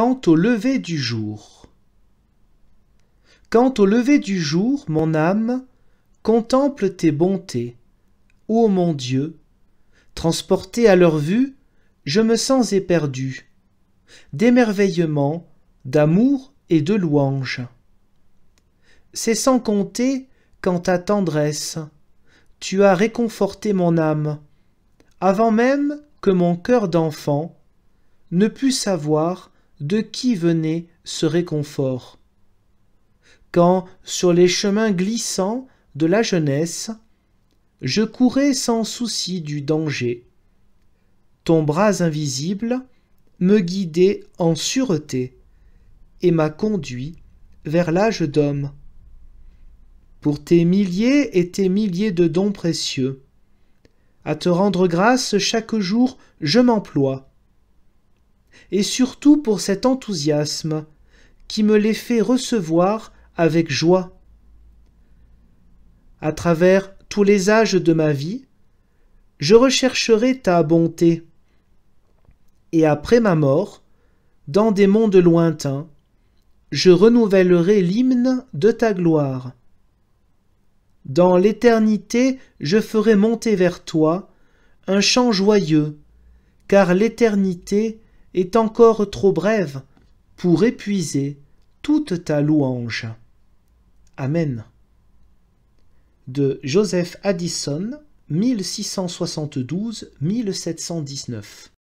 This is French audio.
Quant au lever du jour. Quant au lever du jour, mon âme, contemple tes bontés. Ô mon Dieu, transporté à leur vue, je me sens éperdu, d'émerveillement, d'amour et de louange. C'est sans compter qu'en ta tendresse, tu as réconforté mon âme, avant même que mon cœur d'enfant ne pût savoir de qui venait ce réconfort Quand, sur les chemins glissants de la jeunesse, je courais sans souci du danger, ton bras invisible me guidait en sûreté et m'a conduit vers l'âge d'homme. Pour tes milliers et tes milliers de dons précieux, à te rendre grâce chaque jour je m'emploie et surtout pour cet enthousiasme qui me les fait recevoir avec joie. À travers tous les âges de ma vie, je rechercherai ta bonté. Et après ma mort, dans des mondes lointains, je renouvellerai l'hymne de ta gloire. Dans l'éternité, je ferai monter vers toi un chant joyeux, car l'éternité est encore trop brève pour épuiser toute ta louange. Amen. De Joseph Addison, 1672-1719.